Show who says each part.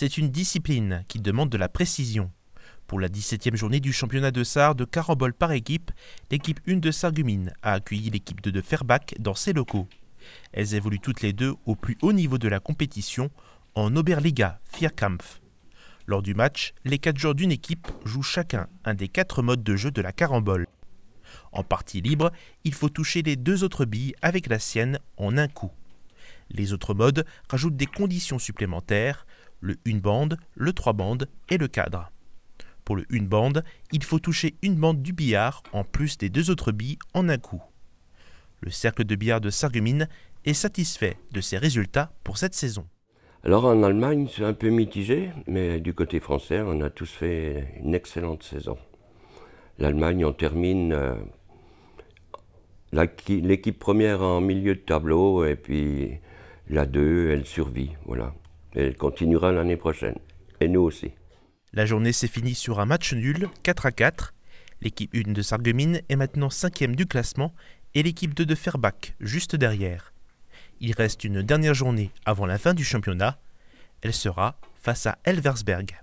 Speaker 1: C'est une discipline qui demande de la précision. Pour la 17e journée du championnat de Sarre de carambole par équipe, l'équipe 1 de Sargumine a accueilli l'équipe 2 de Ferbach dans ses locaux. Elles évoluent toutes les deux au plus haut niveau de la compétition en Oberliga Vierkampf. Lors du match, les quatre joueurs d'une équipe jouent chacun un des quatre modes de jeu de la carambole. En partie libre, il faut toucher les deux autres billes avec la sienne en un coup. Les autres modes rajoutent des conditions supplémentaires le une bande, le trois bande et le cadre. Pour le une bande, il faut toucher une bande du billard en plus des deux autres billes en un coup. Le cercle de billard de Sargumine est satisfait de ses résultats pour cette saison.
Speaker 2: Alors en Allemagne, c'est un peu mitigé, mais du côté français, on a tous fait une excellente saison. L'Allemagne, on termine euh, l'équipe première en milieu de tableau, et puis la 2, elle survit. Voilà, elle continuera l'année prochaine. Et nous aussi.
Speaker 1: La journée s'est finie sur un match nul, 4 à 4. L'équipe 1 de Sarreguemines est maintenant 5 du classement et l'équipe 2 de Ferbach juste derrière. Il reste une dernière journée avant la fin du championnat. Elle sera face à Elversberg.